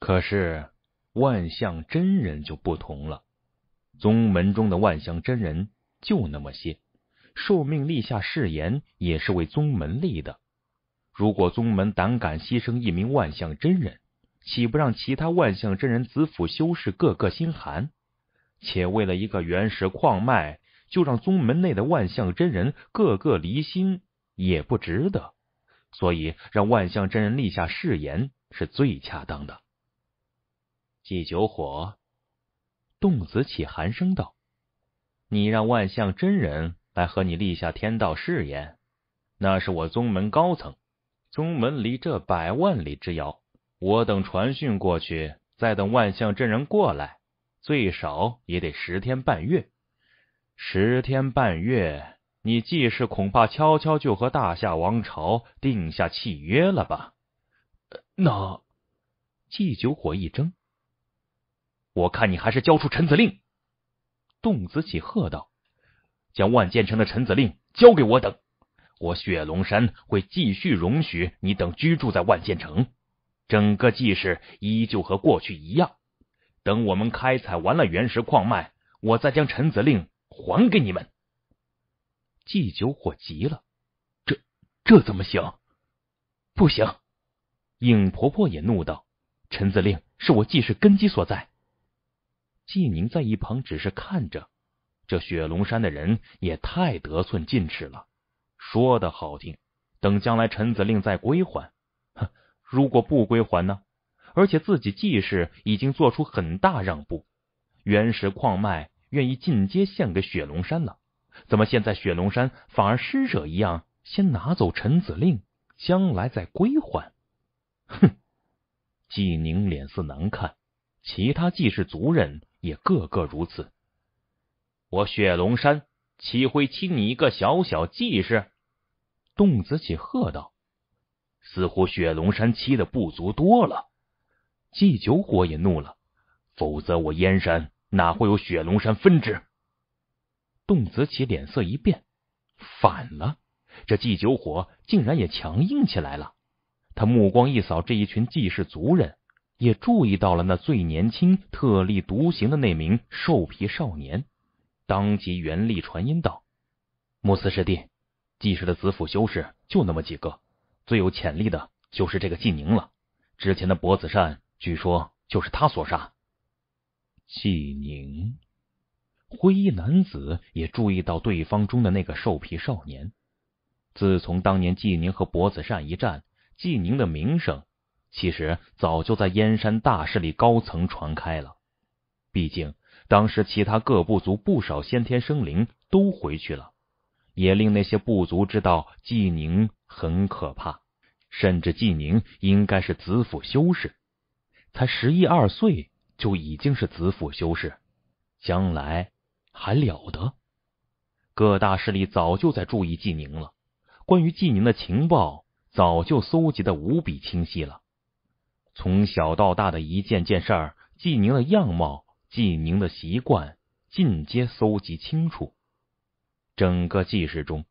可是万象真人就不同了，宗门中的万象真人就那么些，受命立下誓言也是为宗门立的。如果宗门胆敢牺牲一名万象真人，岂不让其他万象真人子府修士个个心寒？且为了一个原石矿脉，就让宗门内的万象真人个个离心，也不值得。所以，让万象真人立下誓言是最恰当的。祭酒火，洞子启寒声道：“你让万象真人来和你立下天道誓言，那是我宗门高层。宗门离这百万里之遥，我等传讯过去，再等万象真人过来，最少也得十天半月。十天半月，你季氏恐怕悄悄就和大夏王朝定下契约了吧？”那祭酒火一怔。我看你还是交出陈子令！”冻子启喝道，“将万剑城的陈子令交给我等，我雪龙山会继续容许你等居住在万剑城，整个济氏依旧和过去一样。等我们开采完了原石矿脉，我再将陈子令还给你们。”祭酒火急了：“这这怎么行？不行！”影婆婆也怒道：“陈子令是我济事根基所在。”纪宁在一旁只是看着，这雪龙山的人也太得寸进尺了。说的好听，等将来陈子令再归还。哼，如果不归还呢？而且自己既氏已经做出很大让步，原石矿脉愿意进阶献给雪龙山了，怎么现在雪龙山反而施舍一样，先拿走陈子令，将来再归还？哼！纪宁脸色难看，其他既氏族人。也个个如此，我雪龙山岂会欺你一个小小技士？邓子启喝道：“似乎雪龙山欺的不足多了。”祭九火也怒了，否则我燕山哪会有雪龙山分支？邓子启脸色一变，反了！这祭九火竟然也强硬起来了。他目光一扫这一群祭士族人。也注意到了那最年轻、特立独行的那名兽皮少年，当即原力传音道：“穆斯师弟，季氏的子府修士就那么几个，最有潜力的就是这个季宁了。之前的博子善，据说就是他所杀。”季宁，灰衣男子也注意到对方中的那个兽皮少年。自从当年季宁和博子善一战，季宁的名声。其实早就在燕山大势力高层传开了，毕竟当时其他各部族不少先天生灵都回去了，也令那些部族知道纪宁很可怕，甚至纪宁应该是子府修士，才十一二岁就已经是子府修士，将来还了得？各大势力早就在注意纪宁了，关于纪宁的情报早就搜集的无比清晰了。从小到大的一件件事儿，纪宁的样貌、纪宁的习惯，尽皆搜集清楚。整个纪事中，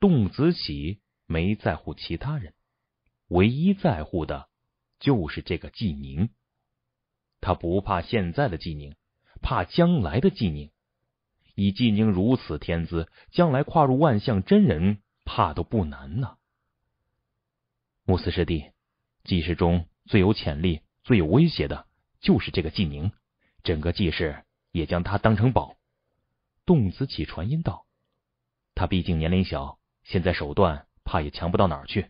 冻子喜没在乎其他人，唯一在乎的，就是这个纪宁。他不怕现在的纪宁，怕将来的纪宁。以纪宁如此天资，将来跨入万象真人，怕都不难呢。穆斯师弟，记事中。最有潜力、最有威胁的，就是这个纪宁。整个纪氏也将他当成宝。动子启传音道：“他毕竟年龄小，现在手段怕也强不到哪儿去。”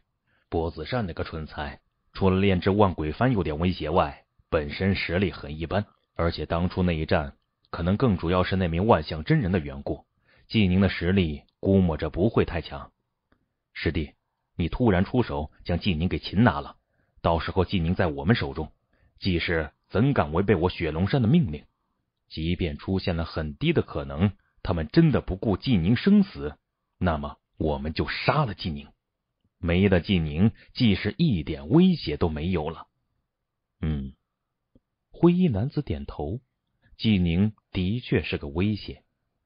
波子善那个蠢材，除了炼制万鬼幡有点威胁外，本身实力很一般。而且当初那一战，可能更主要是那名万象真人的缘故。纪宁的实力估摸着不会太强。师弟，你突然出手将纪宁给擒拿了。到时候纪宁在我们手中，季氏怎敢违背我雪龙山的命令？即便出现了很低的可能，他们真的不顾纪宁生死，那么我们就杀了纪宁。没了纪宁，纪氏一点威胁都没有了。嗯，灰衣男子点头。纪宁的确是个威胁。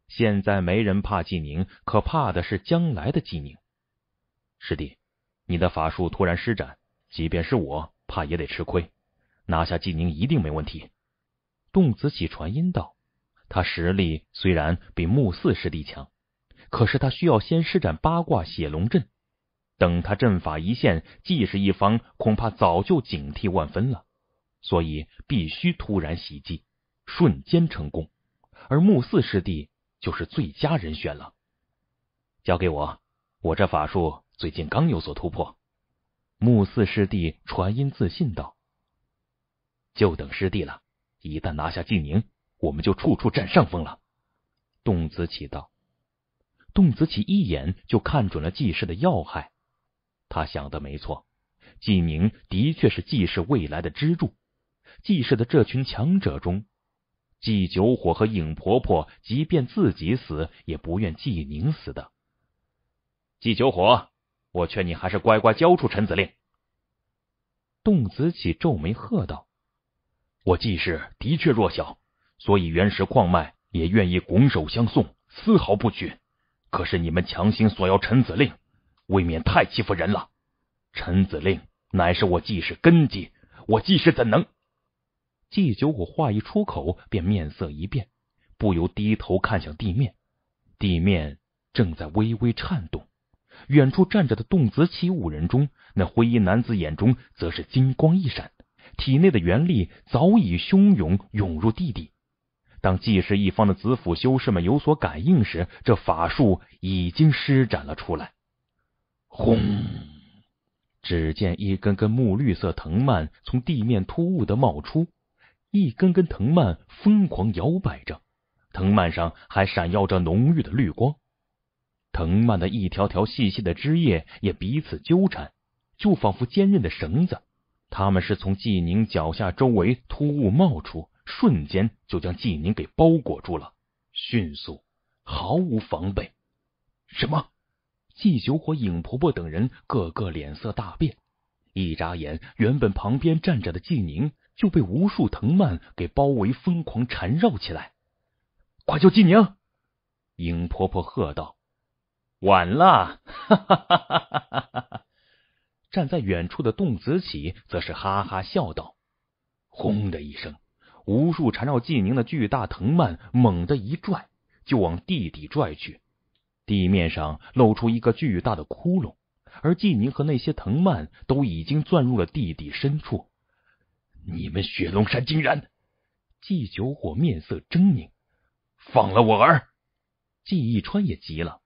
现在没人怕纪宁，可怕的是将来的纪宁。师弟，你的法术突然施展。即便是我，怕也得吃亏。拿下济宁一定没问题。洞子启传音道：“他实力虽然比穆四师弟强，可是他需要先施展八卦血龙阵。等他阵法一现，济世一方恐怕早就警惕万分了。所以必须突然袭击，瞬间成功。而穆四师弟就是最佳人选了。交给我，我这法术最近刚有所突破。”穆四师弟传音自信道：“就等师弟了，一旦拿下纪宁，我们就处处占上风了。”董子启道：“董子启一眼就看准了纪氏的要害，他想的没错，纪宁的确是纪氏未来的支柱。纪氏的这群强者中，纪九火和影婆婆，即便自己死，也不愿纪宁死的。”纪九火。我劝你还是乖乖交出陈子令。”董子启皱眉喝道：“我季氏的确弱小，所以原石矿脉也愿意拱手相送，丝毫不取。可是你们强行索要陈子令，未免太欺负人了。陈子令乃是我季氏根基，我季氏怎能？”季九五话一出口，便面色一变，不由低头看向地面，地面正在微微颤动。远处站着的洞子起五人中，那灰衣男子眼中则是金光一闪，体内的元力早已汹涌涌入地底。当季氏一方的子府修士们有所感应时，这法术已经施展了出来。轰！只见一根根墨绿色藤蔓从地面突兀的冒出，一根根藤蔓疯狂摇摆着，藤蔓上还闪耀着浓郁的绿光。藤蔓的一条条细细的枝叶也彼此纠缠，就仿佛坚韧的绳子。它们是从纪宁脚下周围突兀冒出，瞬间就将纪宁给包裹住了，迅速毫无防备。什么？纪九火、影婆婆等人个个脸色大变。一眨眼，原本旁边站着的纪宁就被无数藤蔓给包围，疯狂缠绕起来。快救纪宁！影婆婆喝道。晚了！哈哈哈哈哈哈！站在远处的洞子启则是哈哈笑道。轰的一声，无数缠绕纪宁的巨大藤蔓猛地一拽，就往地底拽去，地面上露出一个巨大的窟窿，而纪宁和那些藤蔓都已经钻入了地底深处。你们雪龙山竟然！纪九火面色狰狞，放了我儿！纪一川也急了。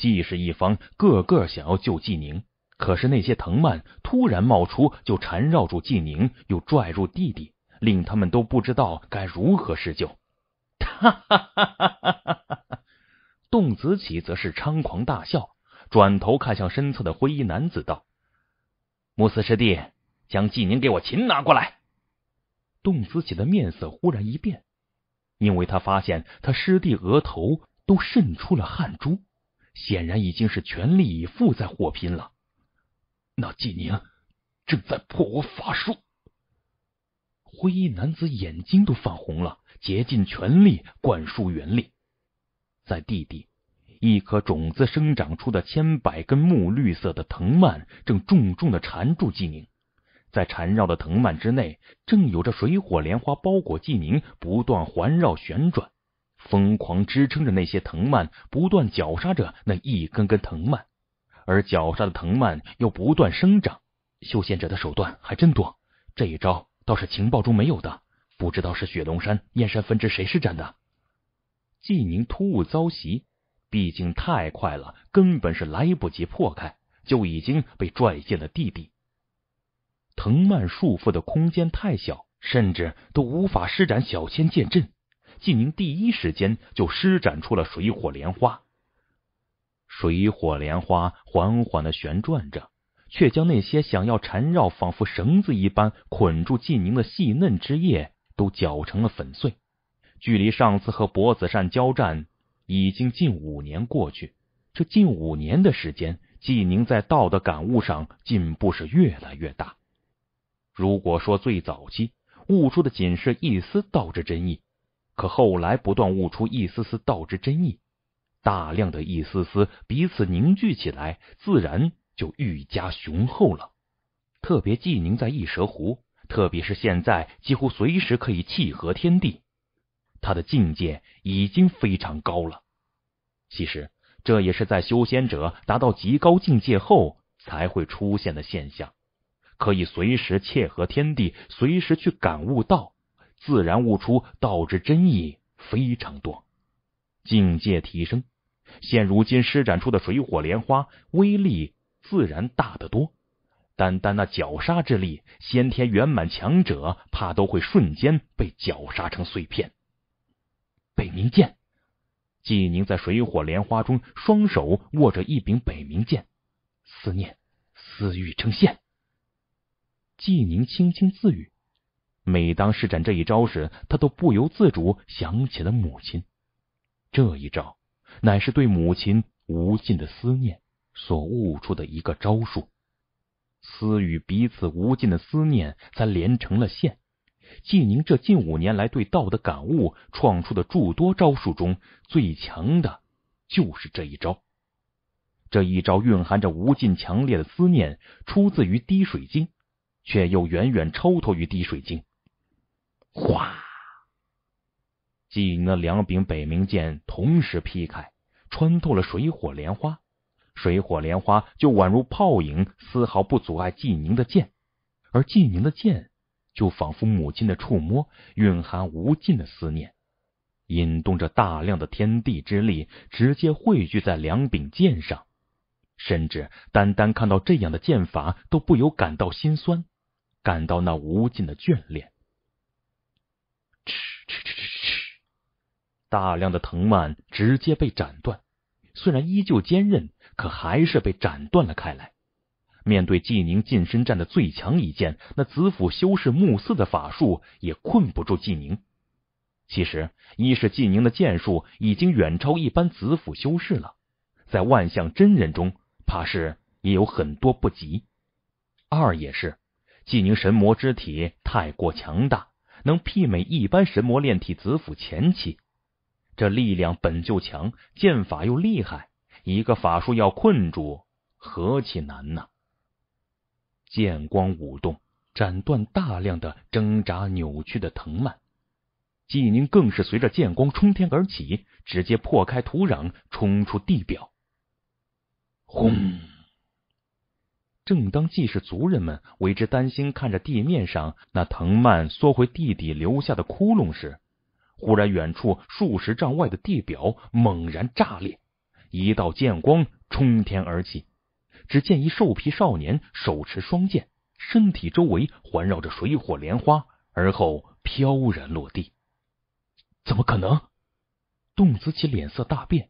纪氏一方个个想要救纪宁，可是那些藤蔓突然冒出，就缠绕住纪宁，又拽入地底，令他们都不知道该如何施救。哈哈哈！哈哈！哈哈！冻子启则是猖狂大笑，转头看向身侧的灰衣男子道：“穆斯师弟，将纪宁给我擒拿过来。”冻子启的面色忽然一变，因为他发现他师弟额头都渗出了汗珠。显然已经是全力以赴在火拼了。那纪宁正在破我法术。灰衣男子眼睛都泛红了，竭尽全力灌输元力。在地底，一颗种子生长出的千百根木绿色的藤蔓，正重重的缠住纪宁。在缠绕的藤蔓之内，正有着水火莲花包裹纪宁，不断环绕旋转。疯狂支撑着那些藤蔓，不断绞杀着那一根根藤蔓，而绞杀的藤蔓又不断生长。修仙者的手段还真多，这一招倒是情报中没有的，不知道是雪龙山燕山分支谁施展的。纪宁突兀遭袭，毕竟太快了，根本是来不及破开，就已经被拽进了地底。藤蔓束缚的空间太小，甚至都无法施展小千剑阵。纪宁第一时间就施展出了水火莲花。水火莲花缓缓的旋转着，却将那些想要缠绕、仿佛绳子一般捆住纪宁的细嫩枝叶都搅成了粉碎。距离上次和博子善交战已经近五年过去，这近五年的时间，纪宁在道的感悟上进步是越来越大。如果说最早期悟出的仅是一丝道之真意，可后来不断悟出一丝丝道之真意，大量的一丝丝彼此凝聚起来，自然就愈加雄厚了。特别既宁在异蛇湖，特别是现在几乎随时可以契合天地，他的境界已经非常高了。其实这也是在修仙者达到极高境界后才会出现的现象，可以随时切合天地，随时去感悟道。自然悟出道之真意非常多，境界提升。现如今施展出的水火莲花威力自然大得多，单单那绞杀之力，先天圆满强者怕都会瞬间被绞杀成碎片。北冥剑，纪宁在水火莲花中，双手握着一柄北冥剑，思念，思欲成现。纪宁轻轻自语。每当施展这一招时，他都不由自主想起了母亲。这一招乃是对母亲无尽的思念所悟出的一个招数，思与彼此无尽的思念才连成了线。季宁这近五年来对道的感悟创出的诸多招数中，最强的就是这一招。这一招蕴含着无尽强烈的思念，出自于滴水经，却又远远超脱于滴水经。哗！纪宁的两柄北冥剑同时劈开，穿透了水火莲花。水火莲花就宛如泡影，丝毫不阻碍纪宁的剑。而纪宁的剑就仿佛母亲的触摸，蕴含无尽的思念，引动着大量的天地之力，直接汇聚在两柄剑上。甚至单单看到这样的剑法，都不由感到心酸，感到那无尽的眷恋。大量的藤蔓直接被斩断，虽然依旧坚韧，可还是被斩断了开来。面对纪宁近身战的最强一剑，那紫府修士木四的法术也困不住纪宁。其实，一是纪宁的剑术已经远超一般紫府修士了，在万象真人中，怕是也有很多不及。二也是，纪宁神魔之体太过强大，能媲美一般神魔炼体紫府前期。这力量本就强，剑法又厉害，一个法术要困住，何其难呢？剑光舞动，斩断大量的挣扎扭曲的藤蔓。纪宁更是随着剑光冲天而起，直接破开土壤，冲出地表。轰！正当纪氏族人们为之担心，看着地面上那藤蔓缩回地底留下的窟窿时。忽然，远处数十丈外的地表猛然炸裂，一道剑光冲天而起。只见一兽皮少年手持双剑，身体周围环绕着水火莲花，而后飘然落地。怎么可能？洞子奇脸色大变。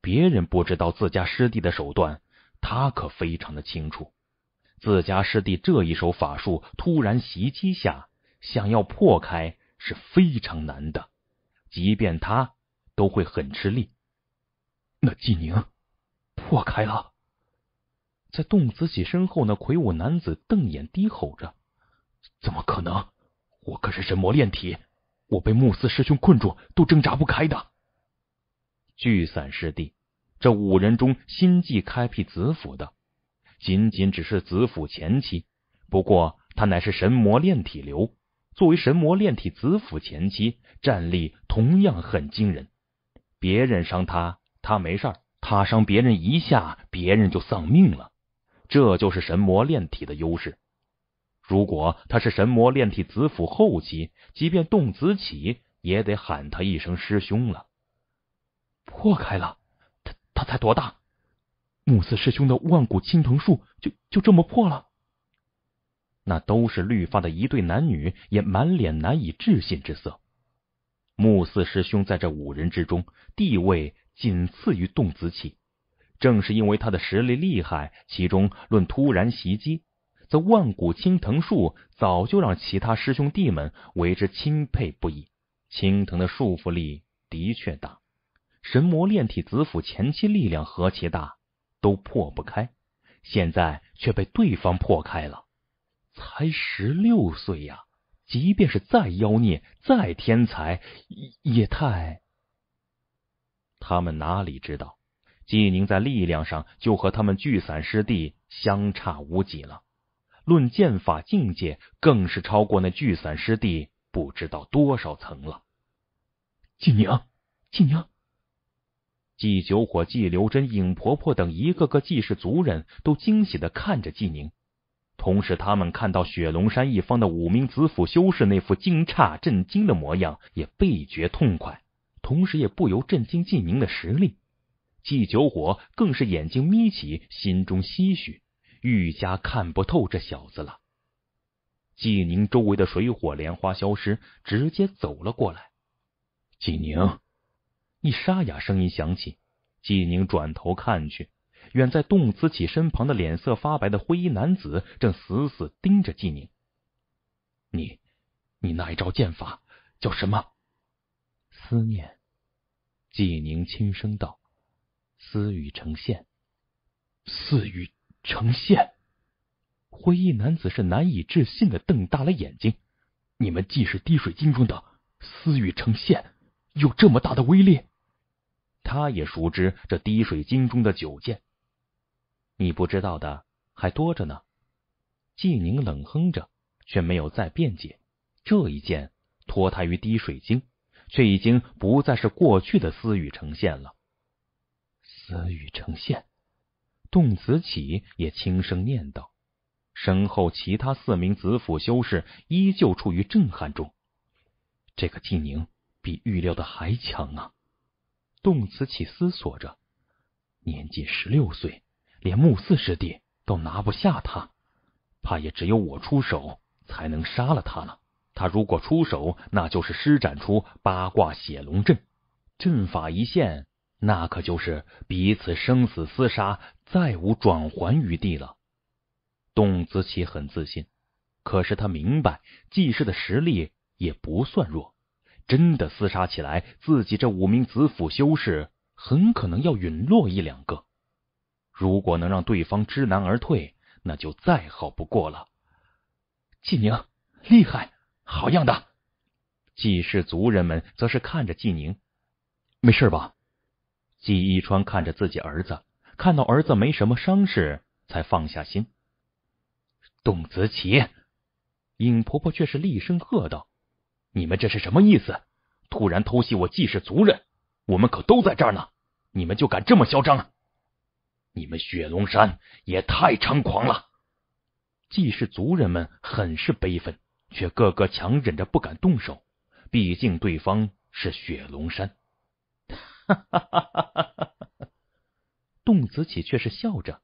别人不知道自家师弟的手段，他可非常的清楚。自家师弟这一手法术突然袭击下，想要破开是非常难的。即便他都会很吃力，那纪宁破开了，在动子喜身后那魁梧男子瞪眼低吼着：“怎么可能？我可是神魔炼体，我被慕斯师兄困住都挣扎不开的。”聚散师弟，这五人中心计开辟子府的，仅仅只是子府前期，不过他乃是神魔炼体流。作为神魔炼体子府前期，战力同样很惊人。别人伤他，他没事儿；他伤别人一下，别人就丧命了。这就是神魔炼体的优势。如果他是神魔炼体子府后期，即便动子起，也得喊他一声师兄了。破开了，他他才多大？木四师兄的万古青藤树就就这么破了？那都是绿发的一对男女，也满脸难以置信之色。目四师兄在这五人之中地位仅次于冻子启，正是因为他的实力厉害。其中论突然袭击，则万古青藤树早就让其他师兄弟们为之钦佩不已。青藤的束缚力的确大，神魔炼体子府前期力量何其大，都破不开，现在却被对方破开了。才十六岁呀！即便是再妖孽、再天才，也也太……他们哪里知道，纪宁在力量上就和他们聚散师弟相差无几了。论剑法境界，更是超过那聚散师弟不知道多少层了。纪宁，纪宁，季九火、纪留真、影婆婆等一个个季氏族人都惊喜的看着纪宁。同时，他们看到雪龙山一方的五名紫府修士那副惊诧、震惊的模样，也倍觉痛快。同时，也不由震惊纪宁的实力。纪九火更是眼睛眯起，心中唏嘘，愈加看不透这小子了。纪宁周围的水火莲花消失，直接走了过来。纪宁，一沙哑声音响起。纪宁转头看去。远在动慈启身旁的脸色发白的灰衣男子正死死盯着纪宁。你，你那一招剑法叫什么？思念。纪宁轻声道：“思雨成线。”“思雨成线！”灰衣男子是难以置信的瞪大了眼睛。“你们既是滴水晶中的思雨成线，有这么大的威力？”他也熟知这滴水晶中的九剑。你不知道的还多着呢。季宁冷哼着，却没有再辩解。这一剑脱胎于滴水晶，却已经不再是过去的思雨呈现了。思雨呈现，动子起也轻声念道。身后其他四名子府修士依旧处于震撼中。这个季宁比预料的还强啊！动子起思索着，年仅十六岁。连穆四师弟都拿不下他，怕也只有我出手才能杀了他了。他如果出手，那就是施展出八卦血龙阵，阵法一现，那可就是彼此生死厮杀，再无转还余地了。董子奇很自信，可是他明白季氏的实力也不算弱，真的厮杀起来，自己这五名子府修士很可能要陨落一两个。如果能让对方知难而退，那就再好不过了。纪宁厉害，好样的！纪氏族人们则是看着纪宁，没事吧？纪一川看着自己儿子，看到儿子没什么伤势，才放下心。董子琪，尹婆婆却是厉声喝道：“你们这是什么意思？突然偷袭我纪氏族人，我们可都在这儿呢，你们就敢这么嚣张？”你们雪龙山也太猖狂了！季氏族人们很是悲愤，却个个强忍着不敢动手。毕竟对方是雪龙山。哈哈哈哈哈！哈，洞子启却是笑着，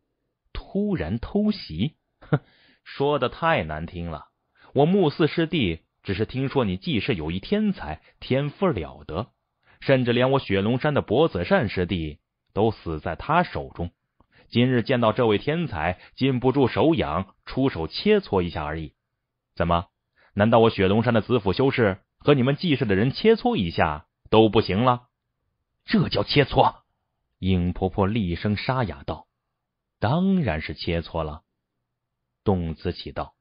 突然偷袭，哼，说的太难听了。我目四师弟只是听说你季氏有一天才，天赋了得，甚至连我雪龙山的博子善师弟都死在他手中。今日见到这位天才，禁不住手痒，出手切磋一下而已。怎么？难道我雪龙山的子府修士和你们济氏的人切磋一下都不行了？这叫切磋？影婆婆厉声沙哑道：“当然是切磋了。”董子启道：“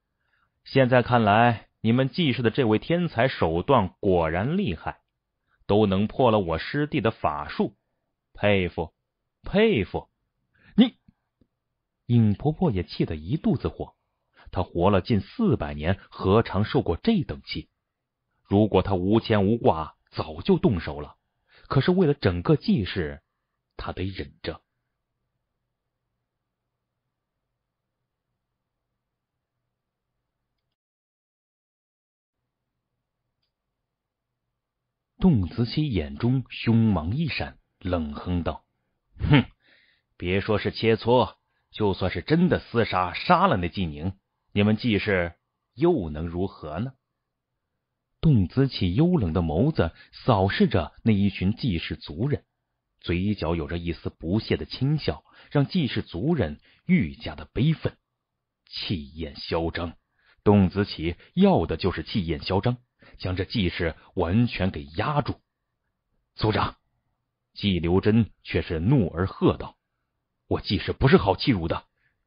现在看来，你们济氏的这位天才手段果然厉害，都能破了我师弟的法术，佩服佩服。”尹婆婆也气得一肚子火。她活了近四百年，何尝受过这等气？如果她无牵无挂，早就动手了。可是为了整个季氏，她得忍着。董子西眼中凶芒一闪，冷哼道：“哼，别说是切磋。”就算是真的厮杀，杀了那纪宁，你们纪氏又能如何呢？董子启幽冷的眸子扫视着那一群纪氏族人，嘴角有着一丝不屑的轻笑，让纪氏族人愈加的悲愤，气焰嚣张。董子启要的就是气焰嚣张，将这纪氏完全给压住。族长纪留真却是怒而喝道。我季氏不是好欺辱的，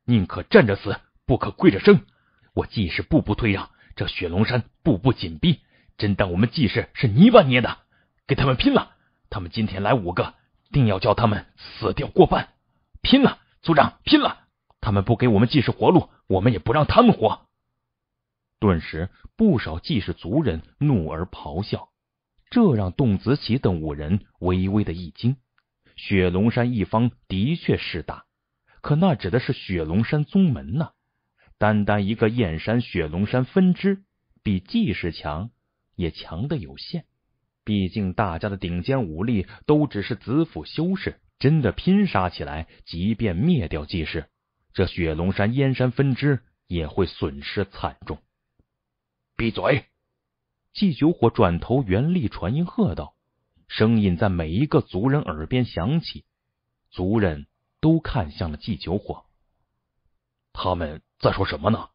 宁可站着死，不可跪着生。我季氏步步退让，这雪龙山步步紧逼，真当我们季氏是泥巴捏的？给他们拼了！他们今天来五个，定要叫他们死掉过半。拼了，族长，拼了！他们不给我们季氏活路，我们也不让他们活。顿时，不少季氏族人怒而咆哮，这让董子奇等五人微微的一惊。雪龙山一方的确势大，可那指的是雪龙山宗门呢，单单一个燕山雪龙山分支，比季氏强也强的有限。毕竟大家的顶尖武力都只是子府修士，真的拼杀起来，即便灭掉季氏，这雪龙山燕山分支也会损失惨重。闭嘴！季九火转头原力传音喝道。声音在每一个族人耳边响起，族人都看向了祭酒火。他们在说什么呢？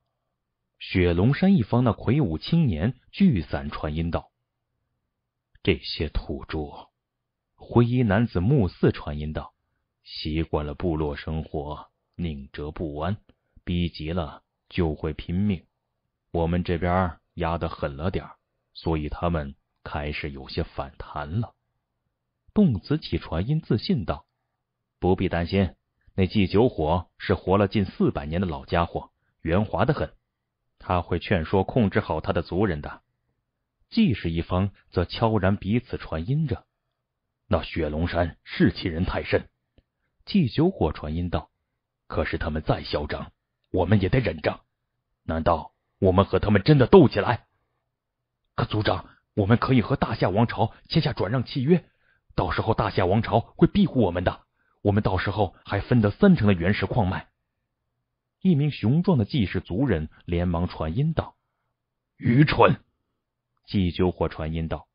雪龙山一方的魁梧青年聚散传音道：“这些土著。”灰衣男子目四传音道：“习惯了部落生活，宁折不弯，逼急了就会拼命。我们这边压得狠了点所以他们开始有些反弹了。”宋子启传音，自信道：“不必担心，那祭酒火是活了近四百年的老家伙，圆滑的很，他会劝说控制好他的族人的。季氏一方则悄然彼此传音着。那雪龙山是欺人太甚。”祭酒火传音道：“可是他们再嚣张，我们也得忍着。难道我们和他们真的斗起来？可族长，我们可以和大夏王朝签下转让契约。”到时候大夏王朝会庇护我们的，我们到时候还分得三成的原石矿脉。一名雄壮的季氏族人连忙传音道：“愚蠢！”季九火传音道：“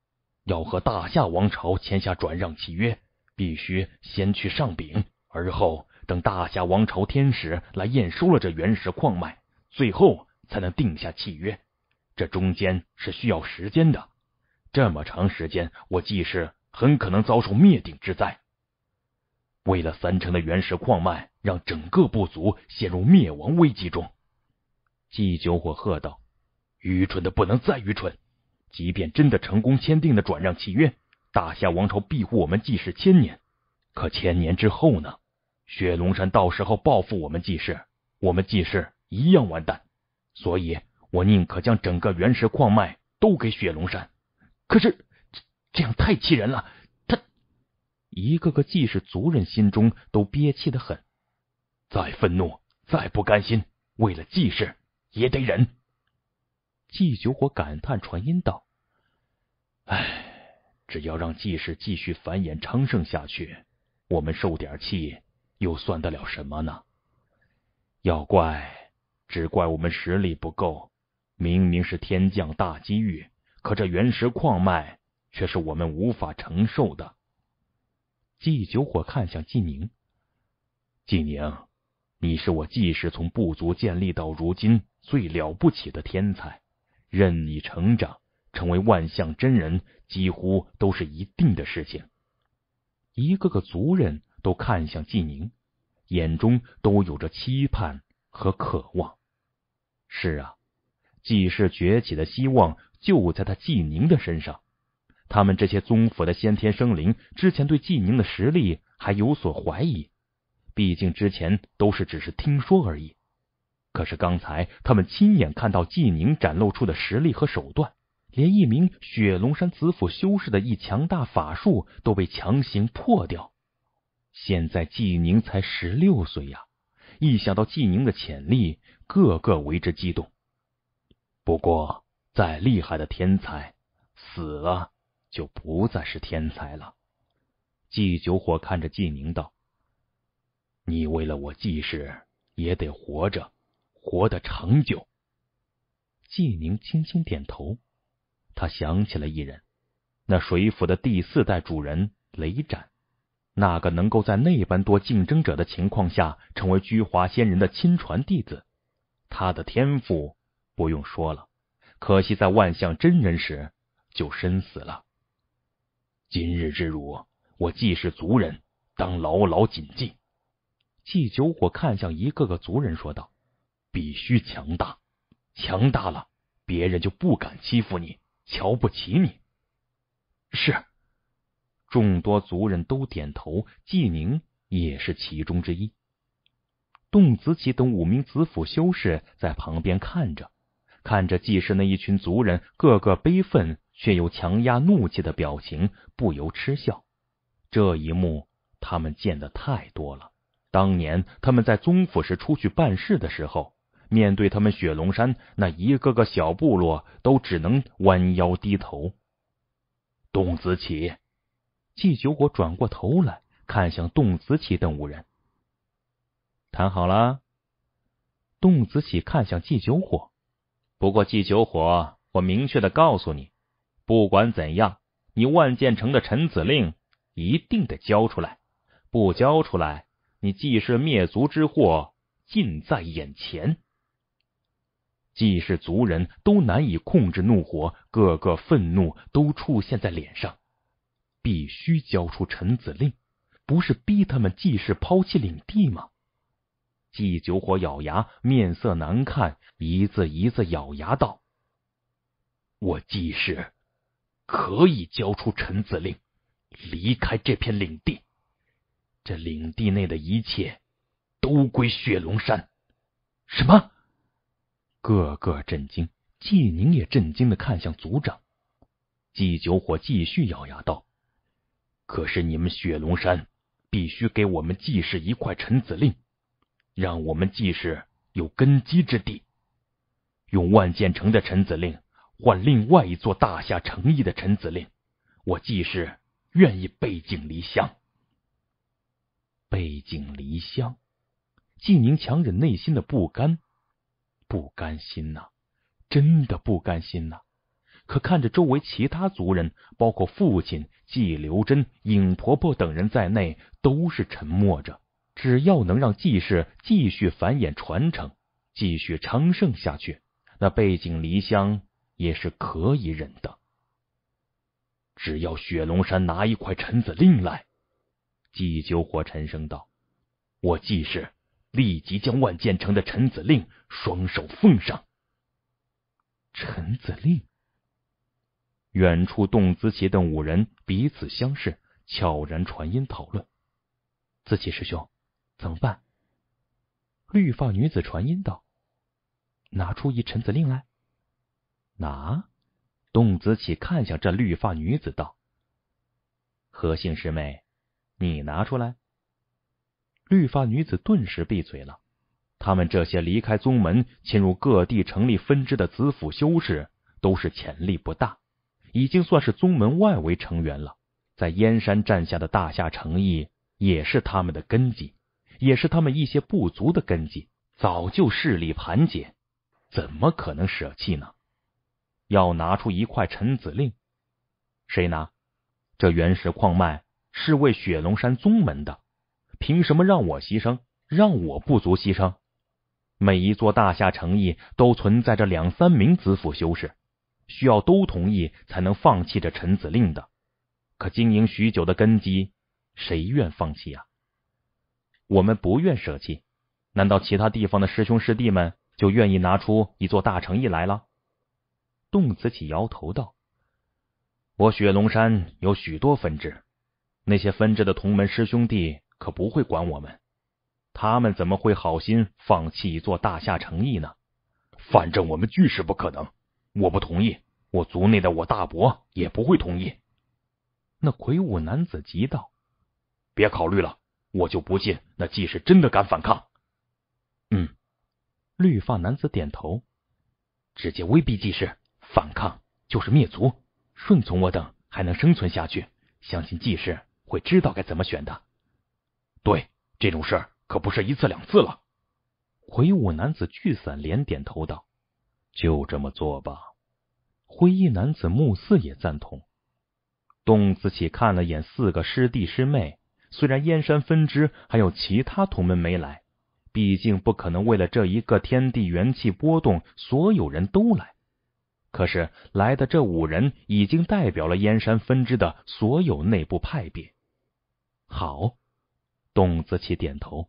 要和大夏王朝签下转让契约，必须先去上禀，而后等大夏王朝天使来验收了这原石矿脉，最后才能定下契约。这中间是需要时间的。这么长时间，我纪氏……”很可能遭受灭顶之灾。为了三成的原石矿脉，让整个部族陷入灭亡危机中，季九火喝道：“愚蠢的不能再愚蠢！即便真的成功签订了转让契约，大夏王朝庇护我们季氏千年，可千年之后呢？雪龙山到时候报复我们季氏，我们季氏一样完蛋。所以我宁可将整个原石矿脉都给雪龙山。可是……”这样太气人了！他一个个季氏族人心中都憋气的很，再愤怒，再不甘心，为了季氏也得忍。季九火感叹传音道：“哎，只要让季氏继续繁衍昌盛下去，我们受点气又算得了什么呢？要怪，只怪我们实力不够。明明是天降大机遇，可这原石矿脉……”却是我们无法承受的。季九火看向季宁，季宁，你是我季氏从部族建立到如今最了不起的天才，任你成长成为万象真人，几乎都是一定的事情。一个个族人都看向季宁，眼中都有着期盼和渴望。是啊，季氏崛起的希望就在他季宁的身上。他们这些宗府的先天生灵之前对纪宁的实力还有所怀疑，毕竟之前都是只是听说而已。可是刚才他们亲眼看到纪宁展露出的实力和手段，连一名雪龙山子府修士的一强大法术都被强行破掉。现在纪宁才十六岁呀，一想到纪宁的潜力，个个为之激动。不过，再厉害的天才死了。就不再是天才了。季九火看着季宁道：“你为了我季氏，也得活着，活得长久。”季宁轻轻点头，他想起了一人，那水府的第四代主人雷展，那个能够在那般多竞争者的情况下成为居华仙人的亲传弟子，他的天赋不用说了，可惜在万象真人时就身死了。今日之辱，我季氏族人当牢牢谨记。季九火看向一个个族人，说道：“必须强大，强大了，别人就不敢欺负你，瞧不起你。”是，众多族人都点头，季宁也是其中之一。冻子启等五名子府修士在旁边看着，看着季氏那一群族人，个个悲愤。却又强压怒气的表情，不由嗤笑。这一幕他们见的太多了。当年他们在宗府时出去办事的时候，面对他们雪龙山那一个个小部落，都只能弯腰低头。董子启，季九果转过头来看向董子启等五人，谈好了。董子启看向季九火，不过季九火，我明确的告诉你。不管怎样，你万建成的臣子令一定得交出来，不交出来，你季氏灭族之祸近在眼前。季氏族人都难以控制怒火，个个愤怒都出现在脸上，必须交出臣子令，不是逼他们季氏抛弃领地吗？季九火咬牙，面色难看，一字一字咬牙道：“我季氏。”可以交出臣子令，离开这片领地。这领地内的一切都归雪龙山。什么？个个震惊，纪宁也震惊的看向族长。纪九火继续咬牙道：“可是你们雪龙山必须给我们纪氏一块臣子令，让我们纪氏有根基之地，用万建成的臣子令。”换另外一座大夏城邑的臣子令，我季氏愿意背井离乡。背井离乡，季宁强忍内心的不甘，不甘心呐，真的不甘心呐。可看着周围其他族人，包括父亲季留真、尹婆婆等人在内，都是沉默着。只要能让季氏继续繁衍传承，继续昌盛下去，那背井离乡。也是可以忍的，只要雪龙山拿一块臣子令来，季九火沉声道：“我季氏立即将万剑城的臣子令双手奉上。”臣子令。远处，动子奇等五人彼此相视，悄然传音讨论：“子奇师兄，怎么办？”绿发女子传音道：“拿出一陈子令来。”拿，邓子启看向这绿发女子道：“何姓师妹，你拿出来。”绿发女子顿时闭嘴了。他们这些离开宗门，侵入各地成立分支的子府修士，都是潜力不大，已经算是宗门外围成员了。在燕山占下的大夏城邑，也是他们的根基，也是他们一些部族的根基，早就势力盘结，怎么可能舍弃呢？要拿出一块臣子令，谁拿？这原石矿脉是为雪龙山宗门的，凭什么让我牺牲？让我不足牺牲？每一座大夏城邑都存在着两三名子府修士，需要都同意才能放弃这臣子令的。可经营许久的根基，谁愿放弃啊？我们不愿舍弃，难道其他地方的师兄师弟们就愿意拿出一座大城邑来了？宋子起摇头道：“我雪龙山有许多分支，那些分支的同门师兄弟可不会管我们，他们怎么会好心放弃一座大夏城邑呢？反正我们俱是不可能，我不同意，我族内的我大伯也不会同意。”那魁梧男子急道：“别考虑了，我就不信那巨氏真的敢反抗。”“嗯。”绿发男子点头，直接威逼巨氏。反抗就是灭族，顺从我等还能生存下去。相信季氏会知道该怎么选的。对，这种事可不是一次两次了。魁梧男子聚散连点头道：“就这么做吧。”灰衣男子目四也赞同。董子起看了眼四个师弟师妹，虽然燕山分支还有其他同门没来，毕竟不可能为了这一个天地元气波动，所有人都来。可是来的这五人已经代表了燕山分支的所有内部派别。好，董子琪点头，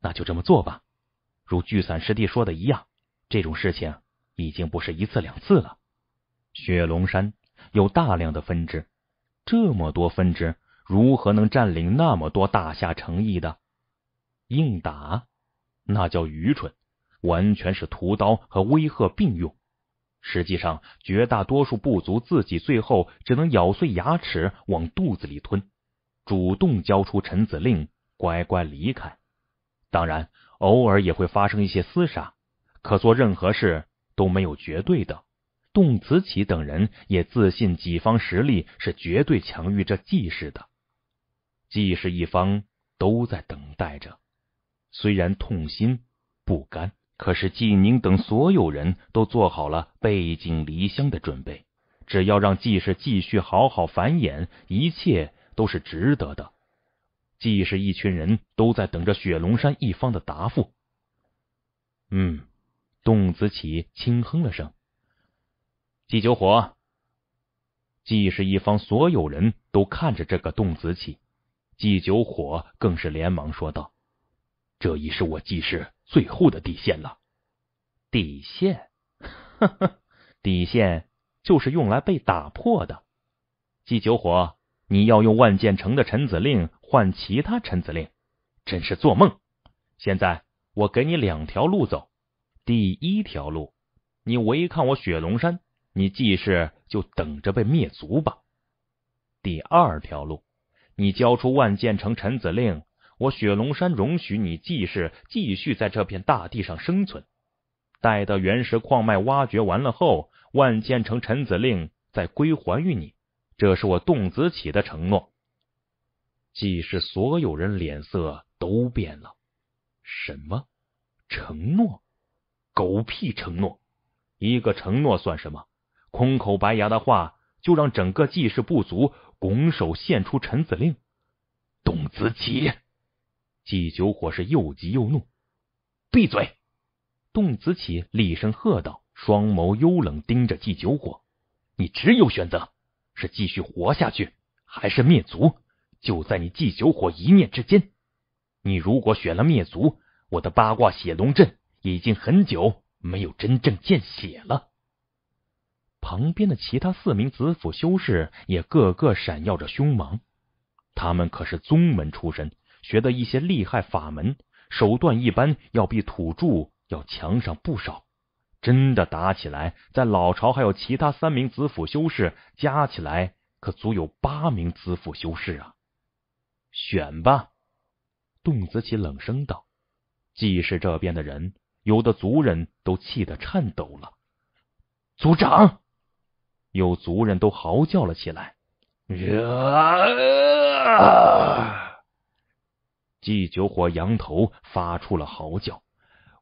那就这么做吧。如聚散师弟说的一样，这种事情已经不是一次两次了。雪龙山有大量的分支，这么多分支如何能占领那么多大夏城邑的？硬打那叫愚蠢，完全是屠刀和威吓并用。实际上，绝大多数部族自己最后只能咬碎牙齿往肚子里吞，主动交出臣子令，乖乖离开。当然，偶尔也会发生一些厮杀。可做任何事都没有绝对的。董慈启等人也自信己方实力是绝对强于这季氏的。季氏一方都在等待着，虽然痛心不甘。可是纪宁等所有人都做好了背井离乡的准备，只要让纪氏继续好好繁衍，一切都是值得的。纪氏一群人都在等着雪龙山一方的答复。嗯，董子启轻哼了声。纪九火，纪氏一方所有人都看着这个董子启，纪九火更是连忙说道：“这已是我纪氏。”最后的底线了，底线，哈哈，底线就是用来被打破的。季九火，你要用万剑城的臣子令换其他臣子令，真是做梦！现在我给你两条路走，第一条路，你违抗我雪龙山，你既是就等着被灭族吧。第二条路，你交出万建成臣子令。我雪龙山容许你季氏继续在这片大地上生存。待到原石矿脉挖掘完了后，万建城臣子令再归还于你。这是我董子启的承诺。季氏所有人脸色都变了。什么承诺？狗屁承诺！一个承诺算什么？空口白牙的话就让整个季氏部族拱手献出臣子令？董子启！季九火是又急又怒，闭嘴！冻子启厉声喝道，双眸幽冷盯着季九火：“你只有选择是继续活下去，还是灭族？就在你季九火一念之间，你如果选了灭族，我的八卦血龙阵已经很久没有真正见血了。”旁边的其他四名子府修士也个个闪耀着凶芒，他们可是宗门出身。学的一些厉害法门手段，一般要比土著要强上不少。真的打起来，在老巢还有其他三名子府修士，加起来可足有八名子府修士啊！选吧，邓子棋冷声道。季氏这边的人，有的族人都气得颤抖了，族长，有族人都嚎叫了起来。啊祭九火扬头发出了嚎叫：“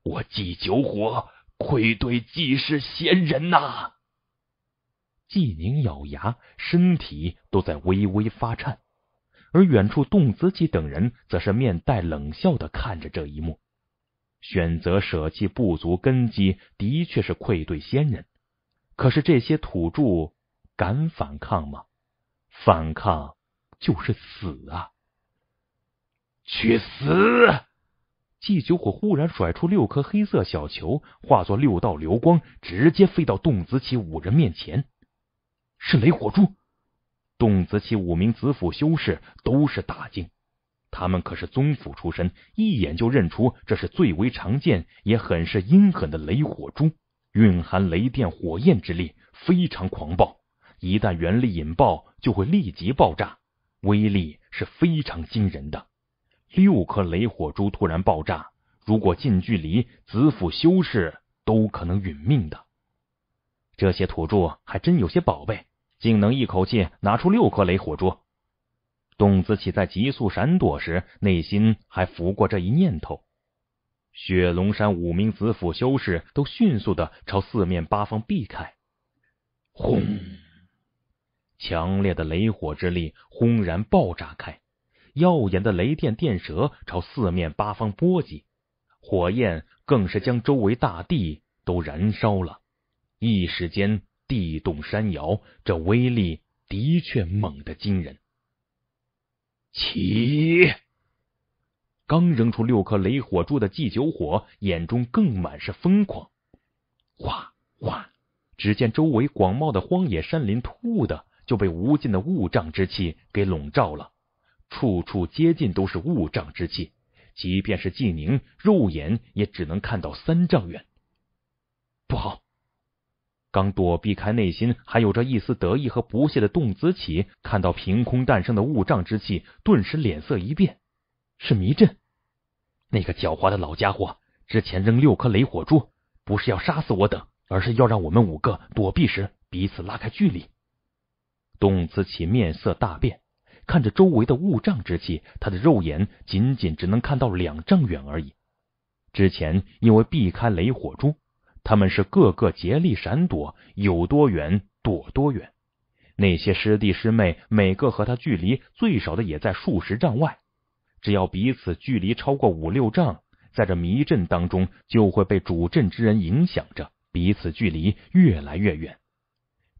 我祭九火，愧对祭氏先人呐！”纪宁咬牙，身体都在微微发颤。而远处，动子启等人则是面带冷笑的看着这一幕。选择舍弃部族根基，的确是愧对先人。可是这些土著敢反抗吗？反抗就是死啊！去死！季九虎忽然甩出六颗黑色小球，化作六道流光，直接飞到董子启五人面前。是雷火珠。董子启五名子府修士都是大惊，他们可是宗府出身，一眼就认出这是最为常见，也很是阴狠的雷火珠，蕴含雷电火焰之力，非常狂暴。一旦原力引爆，就会立即爆炸，威力是非常惊人的。六颗雷火珠突然爆炸，如果近距离，紫府修士都可能殒命的。这些土著还真有些宝贝，竟能一口气拿出六颗雷火珠。董子启在急速闪躲时，内心还浮过这一念头。雪龙山五名紫府修士都迅速的朝四面八方避开。轰！强烈的雷火之力轰然爆炸开。耀眼的雷电电蛇朝四面八方波及，火焰更是将周围大地都燃烧了。一时间地动山摇，这威力的确猛得惊人。起！刚扔出六颗雷火柱的祭酒火眼中更满是疯狂。哗哗！只见周围广袤的荒野山林突兀的就被无尽的雾瘴之气给笼罩了。处处接近都是雾障之气，即便是纪宁肉眼也只能看到三丈远。不好！刚躲避开，内心还有着一丝得意和不屑的董子启看到凭空诞生的雾障之气，顿时脸色一变。是迷阵！那个狡猾的老家伙之前扔六颗雷火珠，不是要杀死我等，而是要让我们五个躲避时彼此拉开距离。董子启面色大变。看着周围的雾障之气，他的肉眼仅仅只能看到两丈远而已。之前因为避开雷火珠，他们是个个竭力闪躲，有多远躲多远。那些师弟师妹每个和他距离最少的也在数十丈外。只要彼此距离超过五六丈，在这迷阵当中就会被主阵之人影响着，彼此距离越来越远。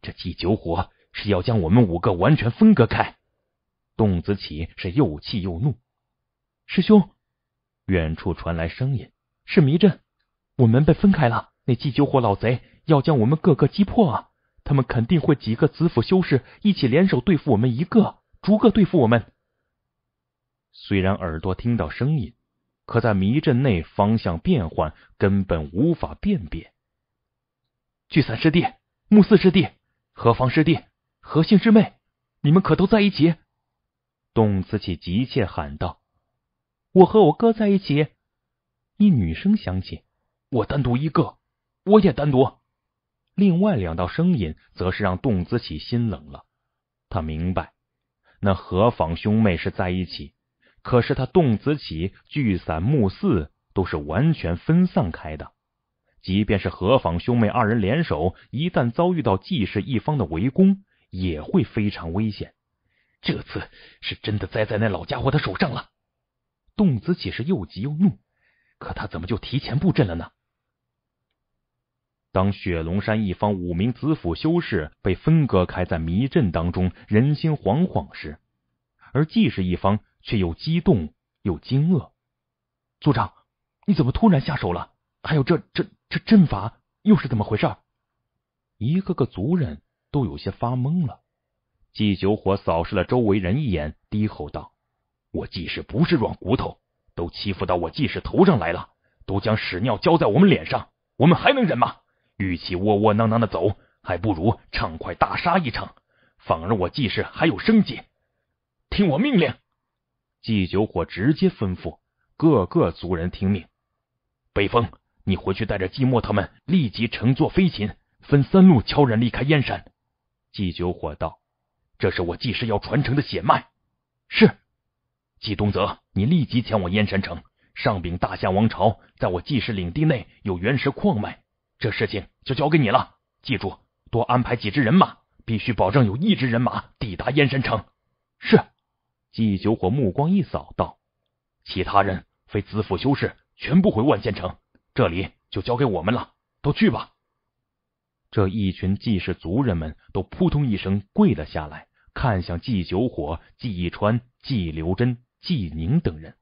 这祭酒火是要将我们五个完全分割开。宋子启是又气又怒。师兄，远处传来声音，是迷阵，我们被分开了。那祭酒火老贼要将我们各个击破啊！他们肯定会几个紫府修士一起联手对付我们一个，逐个对付我们。虽然耳朵听到声音，可在迷阵内方向变换，根本无法辨别。聚散师弟、木四师弟、何方师弟、何姓师妹，你们可都在一起？董子启急切喊道：“我和我哥在一起。”一女声响起：“我单独一个，我也单独。”另外两道声音则是让董子启心冷了。他明白，那何坊兄妹是在一起，可是他董子起聚散木四都是完全分散开的。即便是何坊兄妹二人联手，一旦遭遇到季氏一方的围攻，也会非常危险。这次是真的栽在那老家伙的手上了。洞子岂是又急又怒？可他怎么就提前布阵了呢？当雪龙山一方五名紫府修士被分割开在迷阵当中，人心惶惶时，而季氏一方却又激动又惊愕。族长，你怎么突然下手了？还有这这这阵法又是怎么回事？一个个族人都有些发懵了。季九火扫视了周围人一眼，低吼道：“我季氏不是软骨头，都欺负到我季氏头上来了，都将屎尿浇在我们脸上，我们还能忍吗？与其窝窝囊囊的走，还不如畅快大杀一场，反而我季氏还有生机。听我命令！”季九火直接吩咐各个族人听命。北风，你回去带着季莫他们，立即乘坐飞禽，分三路悄然离开燕山。”季九火道。这是我季氏要传承的血脉，是季东泽，你立即前往燕山城，上禀大夏王朝，在我季氏领地内有原石矿脉，这事情就交给你了。记住，多安排几支人马，必须保证有一支人马抵达燕山城。是季九火目光一扫，道：“其他人非子府修士，全部回万县城，这里就交给我们了。都去吧。”这一群季氏族人们都扑通一声跪了下来。看向季九火、季一川、季刘真、季宁等人，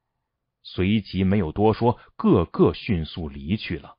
随即没有多说，个个迅速离去了。